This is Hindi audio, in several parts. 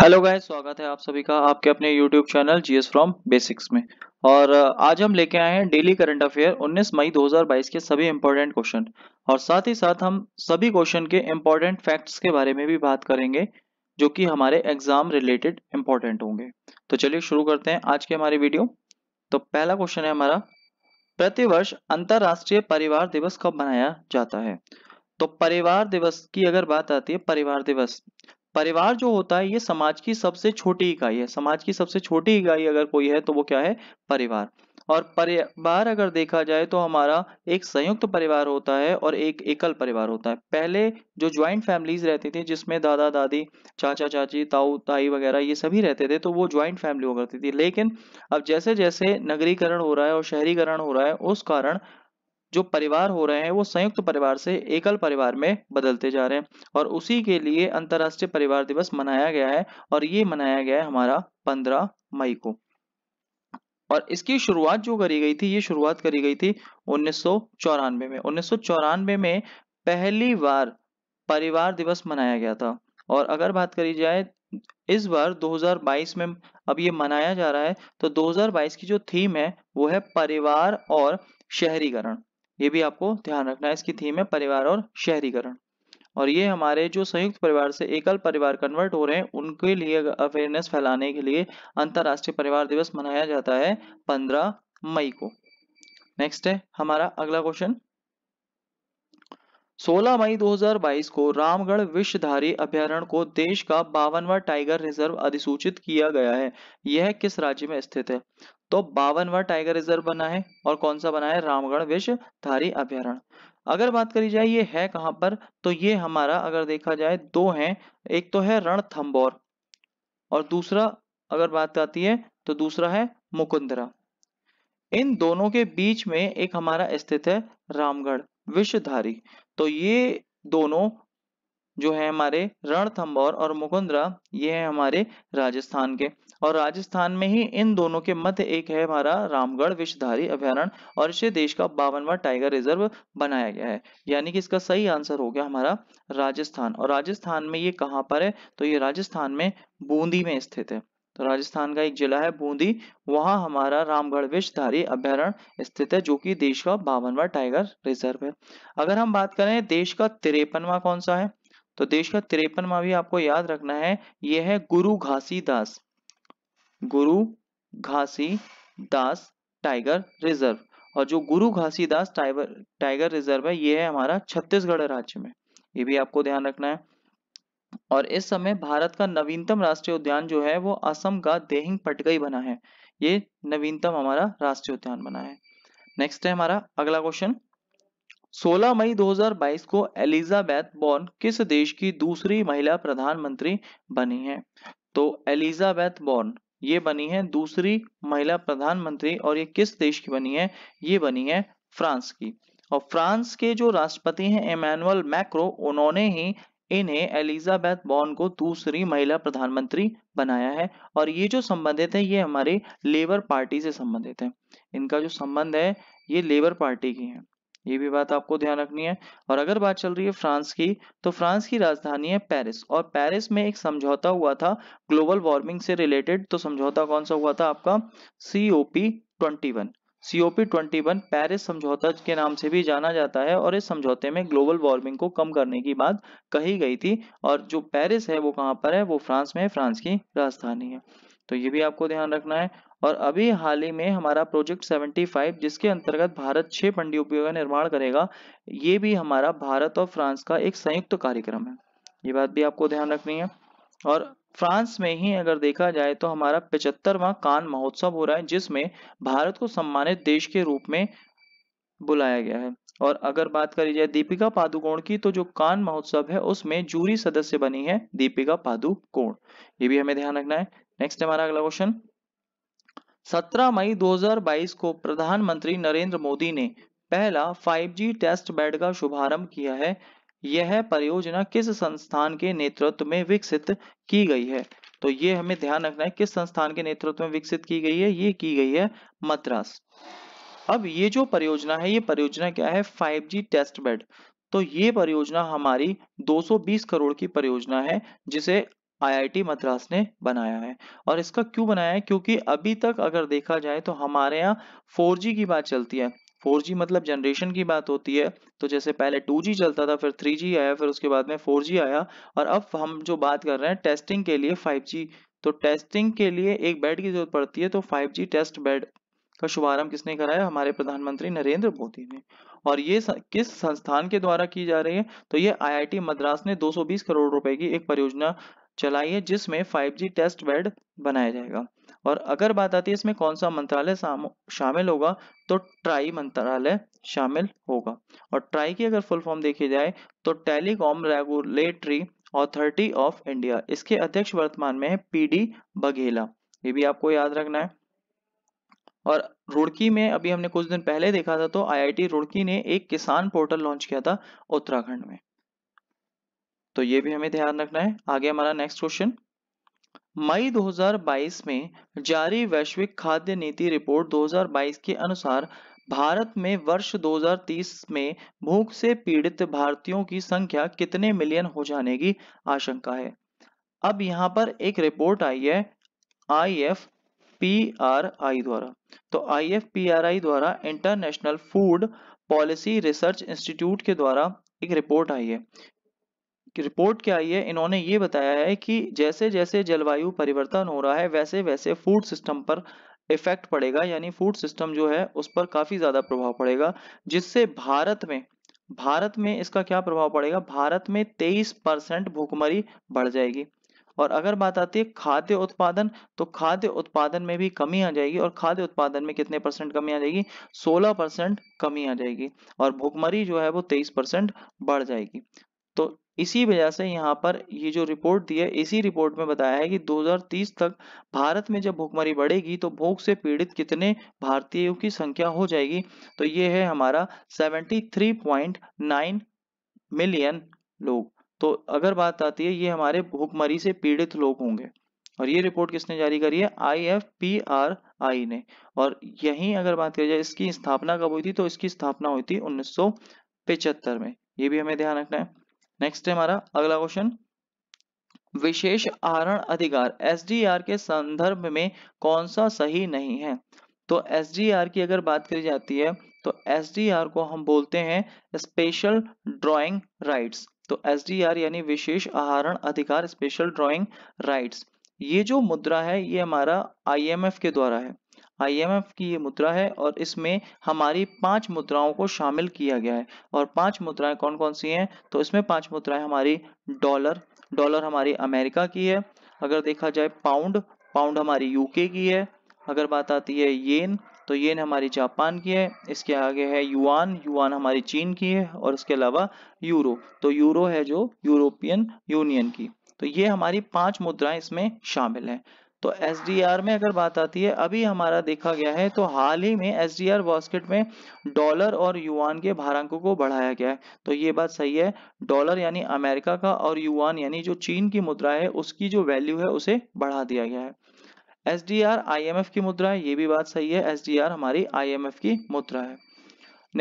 हेलो गाय स्वागत है आप सभी का आपके अपने YouTube channel GS from basics में और आज हम लेके आए हैं डेली करंट अफेयर 19 मई 2022 के सभी इम्पोर्टेंट क्वेश्चन और साथ ही साथ हम सभी क्वेश्चन के इम्पोर्टेंट फैक्ट्स के बारे में भी बात करेंगे जो कि हमारे एग्जाम रिलेटेड इंपॉर्टेंट होंगे तो चलिए शुरू करते हैं आज की हमारी वीडियो तो पहला क्वेश्चन है हमारा प्रतिवर्ष अंतर्राष्ट्रीय परिवार दिवस कब मनाया जाता है तो परिवार दिवस की अगर बात आती है परिवार दिवस परिवार जो होता है ये समाज की सबसे छोटी इकाई है समाज की सबसे छोटी इकाई अगर कोई है तो वो क्या है परिवार और परिवार अगर देखा जाए तो हमारा एक संयुक्त परिवार होता है और एक एकल परिवार होता है पहले जो ज्वाइंट फैमिलीज रहती थी जिसमें दादा दादी चाचा चाची ताऊ ताई वगैरह ये सभी रहते थे तो वो ज्वाइंट फैमिली हुआ करती थी लेकिन अब जैसे जैसे नगरीकरण हो रहा है और शहरीकरण हो रहा है उस कारण जो परिवार हो रहे हैं वो संयुक्त परिवार से एकल परिवार में बदलते जा रहे हैं और उसी के लिए अंतर्राष्ट्रीय परिवार दिवस मनाया गया है और ये मनाया गया है हमारा पंद्रह मई को और इसकी शुरुआत जो करी गई थी ये शुरुआत करी गई थी उन्नीस में उन्नीस में पहली बार परिवार दिवस मनाया गया था और अगर बात करी जाए इस बार 2022 में अब ये मनाया जा रहा है तो 2022 की जो थीम है वो है परिवार और शहरीकरण ये भी आपको ध्यान रखना है इसकी थीम है परिवार और शहरीकरण और ये हमारे जो संयुक्त परिवार से एकल परिवार कन्वर्ट हो रहे हैं उनके लिए अवेयरनेस फैलाने के लिए अंतर्राष्ट्रीय परिवार दिवस मनाया जाता है पंद्रह मई को नेक्स्ट है हमारा अगला क्वेश्चन 16 मई 2022 को रामगढ़ विषधारी अभ्यारण्य को देश का बावनवा टाइगर रिजर्व अधिसूचित किया गया है यह किस राज्य में स्थित है तो बावनवा टाइगर रिजर्व बना है और कौन सा बना है रामगढ़ विषधारी अभ्यारण अगर बात करी जाए ये है कहां पर तो ये हमारा अगर देखा जाए दो हैं एक तो है रणथंबोर और दूसरा अगर बात आती है तो दूसरा है मुकुंदरा इन दोनों के बीच में एक हमारा स्थित है रामगढ़ विषधारी तो ये दोनों जो है हमारे रणथंबोर और मुकुंदरा ये है हमारे राजस्थान के और राजस्थान में ही इन दोनों के मध्य एक है हमारा रामगढ़ विषधारी अभ्यारण और इसे देश का बावनवा टाइगर रिजर्व बनाया गया है यानी कि इसका सही आंसर हो गया हमारा राजस्थान और राजस्थान में ये कहाँ पर है तो ये राजस्थान में बूंदी में स्थित है तो राजस्थान का एक जिला है बूंदी वहां हमारा रामगढ़ विषधारी अभ्यारण्य स्थित है जो कि देश का बावनवा टाइगर रिजर्व है अगर हम बात करें देश का तिरपनवा कौन सा है तो देश का तिरपनवा भी आपको याद रखना है यह है गुरु घासी दास गुरु घासी दास टाइगर रिजर्व और जो Guru Ghasi Das tiger tiger reserve है ये है हमारा छत्तीसगढ़ राज्य में ये भी आपको ध्यान रखना है और इस समय भारत का नवीनतम राष्ट्रीय उद्यान जो है वो असम का देहिंग पटगई बना है ये नवीनतम हमारा राष्ट्रीय उद्यान बना है नेक्स्ट है हमारा अगला क्वेश्चन 16 मई 2022 को एलिजाबेथ बॉर्न किस देश की दूसरी महिला प्रधानमंत्री बनी है तो एलिजाबेथ बॉर्न ये बनी है दूसरी महिला प्रधानमंत्री और ये किस देश की बनी है ये बनी है फ्रांस की और फ्रांस के जो राष्ट्रपति हैं इमैनुअल मैक्रो उन्होंने ही इन्हें एलिजाबेथ बॉर्न को दूसरी महिला प्रधानमंत्री बनाया है और ये जो संबंधित है ये हमारे लेबर पार्टी से संबंधित है इनका जो संबंध है ये लेबर पार्टी की है ये भी बात आपको ध्यान रखनी है और अगर बात चल रही है फ्रांस की तो फ्रांस की राजधानी है पेरिस और पेरिस में एक समझौता हुआ था ग्लोबल वार्मिंग से रिलेटेड तो समझौता कौन सा हुआ था आपका COP twenty one COP21 Paris समझौता के नाम से भी जाना जाता है और इस समझौते में ग्लोबल वार्मिंग को कम करने की बात कही गई थी और जो पेरिस है वो कहां पर है वो फ्रांस में है फ्रांस की राजधानी है तो ये भी आपको ध्यान रखना है और अभी हाल ही में हमारा प्रोजेक्ट 75 जिसके अंतर्गत भारत छह पनडुब्बियों का निर्माण करेगा ये भी हमारा भारत और फ्रांस का एक संयुक्त कार्यक्रम है ये बात भी आपको ध्यान रखनी है और फ्रांस में ही अगर देखा जाए तो हमारा पचहत्तरवा कान महोत्सव हो रहा है जिसमें भारत को सम्मानित देश के रूप में बुलाया गया है और अगर बात करी जाए दीपिका पादुकोण की तो जो कान महोत्सव है उसमें जूरी सदस्य बनी है दीपिका पादुकोण ये भी हमें ध्यान रखना है नेक्स्ट हमारा अगला क्वेश्चन 17 मई 2022 को प्रधानमंत्री नरेंद्र मोदी ने पहला 5G टेस्ट बेड का शुभारंभ किया है यह परियोजना किस संस्थान के नेतृत्व में विकसित की गई है तो ये हमें ध्यान रखना है किस संस्थान के नेतृत्व में विकसित की गई है ये की गई है मद्रास अब ये जो परियोजना है ये परियोजना क्या है 5G टेस्ट बेड तो ये परियोजना हमारी 220 करोड़ की परियोजना है जिसे आईआईटी मद्रास ने बनाया है और इसका क्यों बनाया है क्योंकि अभी तक अगर देखा जाए तो हमारे यहाँ 4G की बात चलती है 4G मतलब जनरेशन की बात होती है तो जैसे पहले 2G चलता था फिर 3G आया फिर उसके बाद में 4G आया और अब हम जो बात कर रहे हैं टेस्टिंग के लिए 5G तो टेस्टिंग के लिए एक बेड की जरूरत पड़ती है तो 5G टेस्ट बेड का शुभारंभ किसने कराया हमारे प्रधानमंत्री नरेंद्र मोदी ने और ये किस संस्थान के द्वारा की जा रही है तो ये आईआईटी मद्रास ने 220 करोड़ रुपए की एक परियोजना चलाई है जिसमें 5G टेस्ट बेड बनाया जाएगा और अगर बात आती है इसमें कौन सा मंत्रालय शामिल होगा तो ट्राई मंत्रालय शामिल होगा और ट्राई की अगर फुल फॉर्म देखी जाए तो telecom regulatory authority of India इसके अध्यक्ष वर्तमान में है पीडी बघेला ये भी आपको याद रखना है और रुड़की में अभी हमने कुछ दिन पहले देखा था तो आईआईटी रुड़की ने एक किसान पोर्टल लॉन्च किया था उत्तराखंड में तो ये भी हमें ध्यान रखना है आगे हमारा नेक्स्ट क्वेश्चन मई 2022 में जारी वैश्विक खाद्य नीति रिपोर्ट 2022 के अनुसार भारत में वर्ष 2030 में भूख से पीड़ित भारतीयों की संख्या कितने मिलियन हो जाने की आशंका है अब यहाँ पर एक रिपोर्ट आई है I F P R I द्वारा तो I F P R I द्वारा international food policy research institute के द्वारा एक रिपोर्ट आई है कि रिपोर्ट क्या आई है इन्होंने ये बताया है कि जैसे जैसे जलवायु परिवर्तन हो रहा है वैसे वैसे फूड सिस्टम पर इफेक्ट पड़ेगा यानी फूड सिस्टम जो है उस पर काफी ज्यादा प्रभाव पड़ेगा जिससे भारत में भारत में इसका क्या प्रभाव पड़ेगा भारत में 23 परसेंट भूखमरी बढ़ जाएगी और अगर बात आती है खाद्य उत्पादन तो खाद्य उत्पादन में भी कमी आ जाएगी और खाद्य उत्पादन में कितने परसेंट कमी आ जाएगी 16 परसेंट कमी आ जाएगी और भूखमरी जो है वो 23 परसेंट बढ़ जाएगी तो इसी वजह से यहाँ पर ये जो रिपोर्ट दी है इसी रिपोर्ट में बताया है कि 2030 तक भारत में जब भूखमरी बढ़ेगी तो भूख से पीड़ित कितने भारतीयों की संख्या हो जाएगी तो ये है हमारा 73.9 मिलियन लोग तो अगर बात आती है ये हमारे भूखमरी से पीड़ित लोग होंगे और ये रिपोर्ट किसने जारी करी है I F P R I ने और यही अगर बात की जाए इसकी स्थापना कब हुई थी तो इसकी स्थापना हुई थी उन्नीस में ये भी हमें ध्यान रखना है नेक्स्ट है हमारा अगला क्वेश्चन विशेष आहरण अधिकार एसडीआर के संदर्भ में कौन सा सही नहीं है तो एसडीआर की अगर बात करी जाती है तो एसडीआर को हम बोलते हैं स्पेशल ड्राइंग राइट्स तो एसडीआर यानी विशेष आहरण अधिकार स्पेशल ड्राइंग राइट्स ये जो मुद्रा है ये हमारा आईएमएफ के द्वारा है आईएमएफ की ये मुद्रा है और इसमें हमारी पांच मुद्राओं को शामिल किया गया है और पांच मुद्राएं कौन कौन सी हैं तो इसमें पांच मुद्राएं हमारी डॉलर डॉलर हमारी अमेरिका की है अगर देखा जाए पाउंड पाउंड हमारी यूके की है अगर बात आती है येन तो येन हमारी जापान की है इसके आगे है युआन युआन हमारी चीन की है और इसके अलावा यूरो तो यूरो है जो यूरोपियन यूनियन की तो ये हमारी पांच मुद्राएं इसमें शामिल हैं तो एस में अगर बात आती है अभी हमारा देखा गया है तो हाल ही में एस डी बॉस्केट में डॉलर और युआन के भारांकों को बढ़ाया गया है तो ये बात सही है डॉलर यानी अमेरिका का और युआन यानी जो चीन की मुद्रा है उसकी जो वैल्यू है उसे बढ़ा दिया गया है एस डी की मुद्रा है ये भी बात सही है एस हमारी आई की मुद्रा है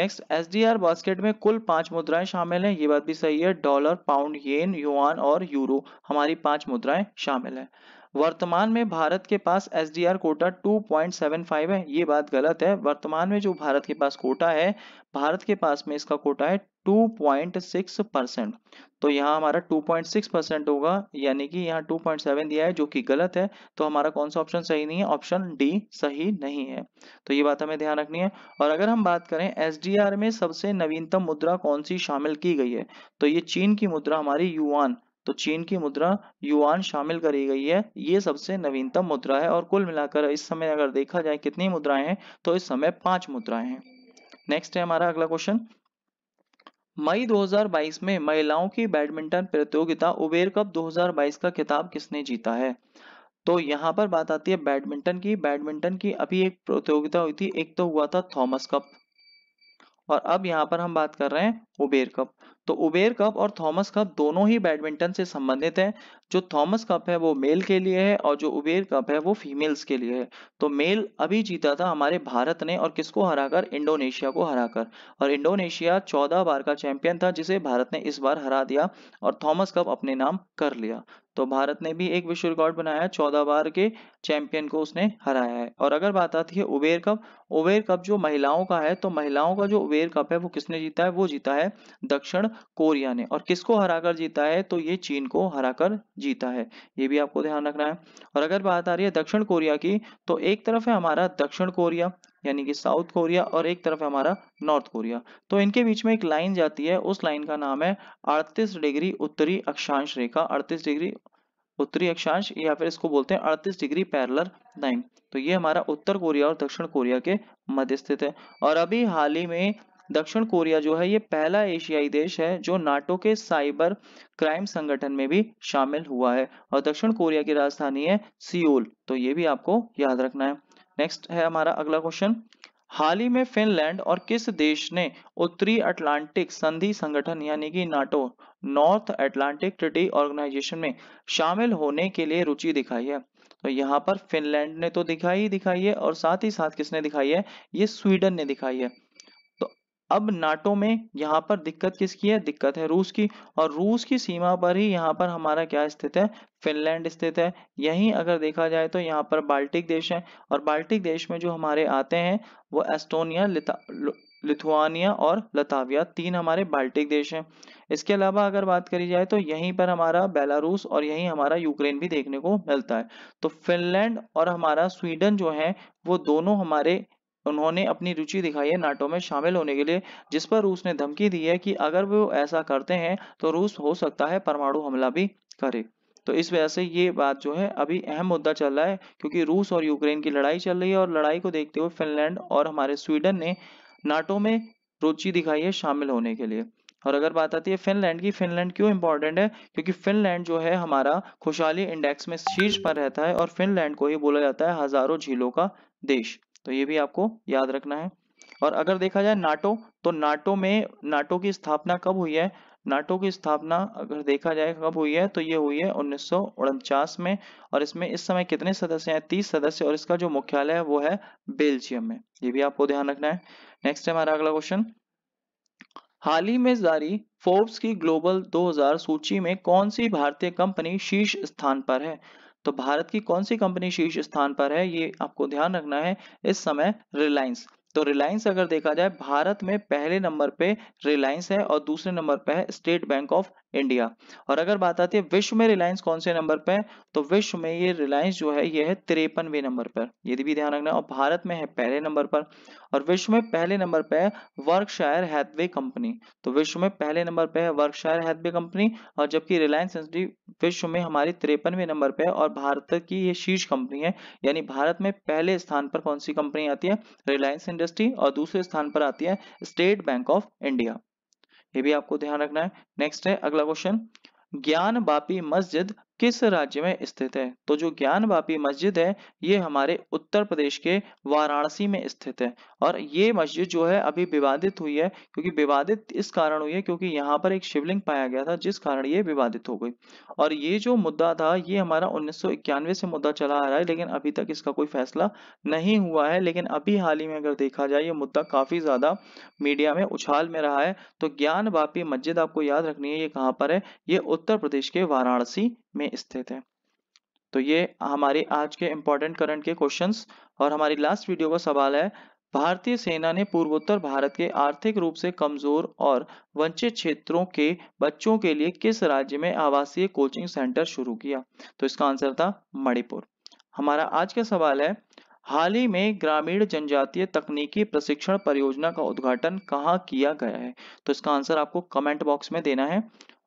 नेक्स्ट एस डी बास्केट में कुल पांच मुद्राएं शामिल हैं ये बात भी सही है डॉलर पाउंड येन युआन और यूरो हमारी पांच मुद्राएं शामिल हैं वर्तमान में भारत के पास S D R quota two point seven five है ये बात गलत है वर्तमान में जो भारत के पास कोटा है भारत के पास में इसका कोटा है टू पॉइंट सिक्स परसेंट तो यहाँ हमारा टू पॉइंट सिक्स परसेंट होगा यानी कि यहाँ टू पॉइंट सेवन दिया है जो कि गलत है तो हमारा कौन सा ऑप्शन सही नहीं है ऑप्शन डी सही नहीं है तो ये बात हमें ध्यान रखनी है और अगर हम बात करें एस में सबसे नवीनतम मुद्रा कौन सी शामिल की गई है तो ये चीन की मुद्रा हमारी युआन तो चीन की मुद्रा युआन शामिल करी गई है ये सबसे नवीनतम मुद्रा है और कुल मिलाकर इस समय अगर देखा जाए कितनी मुद्राएं हैं तो इस समय पांच मुद्राएं हैं नेक्स्ट है हमारा अगला क्वेश्चन मई 2022 में महिलाओं की बैडमिंटन प्रतियोगिता उबेर कप 2022 का खिताब किसने जीता है तो यहाँ पर बात आती है बैडमिंटन की बैडमिंटन की अभी एक प्रतियोगिता हुई थी एक तो हुआ था थॉमस कप और अब यहाँ पर हम बात कर रहे हैं उबेर कप तो उबेर कप और थॉमस कप दोनों ही बैडमिंटन से संबंधित हैं जो थॉमस कप है वो मेल के लिए है और जो उबेर कप है वो फीमेल्स के लिए है तो मेल अभी जीता था हमारे भारत ने और किसको हराकर इंडोनेशिया को हराकर और इंडोनेशिया चौदह बार का चैंपियन था जिसे भारत ने इस बार हरा दिया और थॉमस कप अपने नाम कर लिया तो भारत ने भी एक विश्व रिकॉर्ड बनाया चौदह बार के चैंपियन को उसने हराया है और अगर बात आती है उबेर कप उबेर कप जो महिलाओं का है तो महिलाओं का जो उबेर कप है वो किसने जीता है वो जीता है दक्षिण कोरिया ने और किसको हराकर जीता है तो ये चीन को हराकर जीता है ये भी आपको ध्यान रखना है और अगर बात आ रही है दक्षिण कोरिया की तो एक तरफ है हमारा दक्षिण कोरिया यानी कि साउथ कोरिया और एक तरफ है हमारा नॉर्थ कोरिया तो इनके बीच में एक लाइन जाती है उस लाइन का नाम है अड़तीस डिग्री उत्तरी अक्षांश रेखा अड़तीस डिग्री उत्तरी अक्षांश या फिर इसको बोलते हैं अड़तीस डिग्री पैरलर लाइन तो ये हमारा उत्तर कोरिया और दक्षिण कोरिया के मध्य स्थित है और अभी हाल ही में दक्षिण कोरिया जो है ये पहला एशियाई देश है जो नाटो के साइबर क्राइम संगठन में भी शामिल हुआ है और दक्षिण कोरिया की राजधानी है सियोल तो ये भी आपको याद रखना है नेक्स्ट है हमारा अगला क्वेश्चन हाल ही में फिनलैंड और किस देश ने उत्तरी अटलांटिक संधि संगठन यानी कि NATO north Atlantic treaty organisation में शामिल होने के लिए रुचि दिखाई है तो यहाँ पर फिनलैंड ने तो दिखाई ही दिखाई है और साथ ही साथ किसने दिखाई है ये स्वीडन ने दिखाई है अब नाटो में यहाँ पर दिक्कत किसकी है दिक्कत है रूस की और रूस की सीमा पर ही यहाँ पर हमारा क्या स्थित है फिनलैंड स्थित है यहीं अगर देखा जाए तो यहाँ पर बाल्टिक देश है और बाल्टिक देश में जो हमारे आते हैं वो एस्टोनिया लिथुआनिया और लताविया तीन हमारे बाल्टिक देश हैं इसके अलावा अगर बात करी जाए तो यहीं पर हमारा बेलारूस और यहीं हमारा यूक्रेन भी देखने को मिलता है तो फिनलैंड और हमारा स्वीडन जो है वो दोनों हमारे उन्होंने अपनी रुचि दिखाई है नाटो में शामिल होने के लिए जिस पर रूस ने धमकी दी है कि अगर वो ऐसा करते हैं तो रूस हो सकता है परमाणु हमला भी करे तो इस वजह से ये बात जो है अभी अहम मुद्दा चल रहा है क्योंकि रूस और यूक्रेन की लड़ाई चल रही है और लड़ाई को देखते हुए फिनलैंड और हमारे स्वीडन ने नाटो में रुचि दिखाई है शामिल होने के लिए और अगर बात आती है फिनलैंड की फिनलैंड क्यों इंपॉर्टेंट है क्योंकि फिनलैंड जो है हमारा खुशहाली इंडेक्स में शीर्ष पर रहता है और फिनलैंड को ही बोला जाता है हजारों झीलों का देश तो ये भी आपको याद रखना है और अगर देखा जाए नाटो तो नाटो में नाटो की स्थापना कब हुई है नाटो की स्थापना अगर देखा जाए कब हुई है तो ये हुई है उन्नीस में और इसमें इस समय कितने सदस्य हैं तीस सदस्य और इसका जो मुख्यालय है वो है बेल्जियम में ये भी आपको ध्यान रखना है नेक्स्ट है हमारा अगला क्वेश्चन हाल ही में जारी फोर्ब्स की ग्लोबल 2000 सूची में कौन सी भारतीय कंपनी शीर्ष स्थान पर है तो भारत की कौन सी कंपनी शीर्ष स्थान पर है ये आपको ध्यान रखना है इस समय रिलायंस तो रिलायंस अगर देखा जाए भारत में पहले नंबर पे रिलायंस है और दूसरे नंबर पे है स्टेट बैंक ऑफ इंडिया और अगर बात आती है विश्व में रिलायंस कौन से नंबर पर तो विश्व में ये रिलायंस जो है यह है तिरपनवे नंबर पर यदि भी ध्यान रखना और भारत में है पहले नंबर पर और विश्व में पहले नंबर पर है वर्कशायर हैथवे कंपनी तो विश्व में पहले नंबर पर है वर्कशायर हैथवे कंपनी और जबकि रिलायंस इंडस्ट्री विश्व में हमारी तिरपनवे नंबर पर है और भारत की ये शीर्ष कंपनी है यानी भारत में पहले स्थान पर कौन सी कंपनी आती है रिलायंस इंडस्ट्री और दूसरे स्थान पर आती है स्टेट बैंक ऑफ इंडिया ये भी आपको ध्यान रखना है नेक्स्ट है अगला क्वेश्चन ज्ञान बापी मस्जिद किस राज्य में स्थित है तो जो ज्ञान वापी मस्जिद है ये हमारे उत्तर प्रदेश के वाराणसी में स्थित है और ये मस्जिद जो है अभी विवादित हुई है क्योंकि विवादित इस कारण हुई है क्योंकि यहाँ पर एक शिवलिंग पाया गया था जिस कारण ये विवादित हो गई और ये जो मुद्दा था ये हमारा उन्नीस से मुद्दा चला आ रहा है लेकिन अभी तक इसका कोई फैसला नहीं हुआ है लेकिन अभी हाल ही में अगर देखा जाए ये मुद्दा काफी ज्यादा मीडिया में उछाल में रहा है तो ज्ञान वापी मस्जिद आपको याद रखनी है ये कहाँ पर है ये उत्तर प्रदेश के वाराणसी में में स्थित है तो ये हमारे आज के इम्पोर्टेंट करंट के क्वेश्चंस और हमारी लास्ट वीडियो का सवाल है भारतीय सेना ने पूर्वोत्तर भारत के आर्थिक रूप से कमजोर और वंचित क्षेत्रों के बच्चों के लिए किस राज्य में आवासीय कोचिंग सेंटर शुरू किया तो इसका आंसर था मणिपुर हमारा आज का सवाल है हाल ही में ग्रामीण जनजातीय तकनीकी प्रशिक्षण परियोजना का उद्घाटन कहाँ किया गया है तो इसका आंसर आपको कमेंट बॉक्स में देना है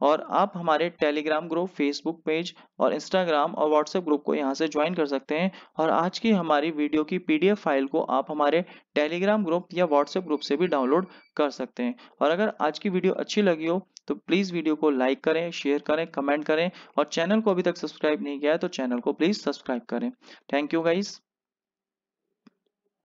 और आप हमारे टेलीग्राम ग्रुप फेसबुक पेज और इंस्टाग्राम और व्हाट्सएप ग्रुप को यहाँ से ज्वाइन कर सकते हैं और आज की हमारी वीडियो की पीडीएफ फाइल को आप हमारे टेलीग्राम ग्रुप या व्हाट्सएप ग्रुप से भी डाउनलोड कर सकते हैं और अगर आज की वीडियो अच्छी लगी हो तो प्लीज़ वीडियो को लाइक करें शेयर करें कमेंट करें और चैनल को अभी तक सब्सक्राइब नहीं किया है तो चैनल को प्लीज़ सब्सक्राइब करें थैंक यू गाइज़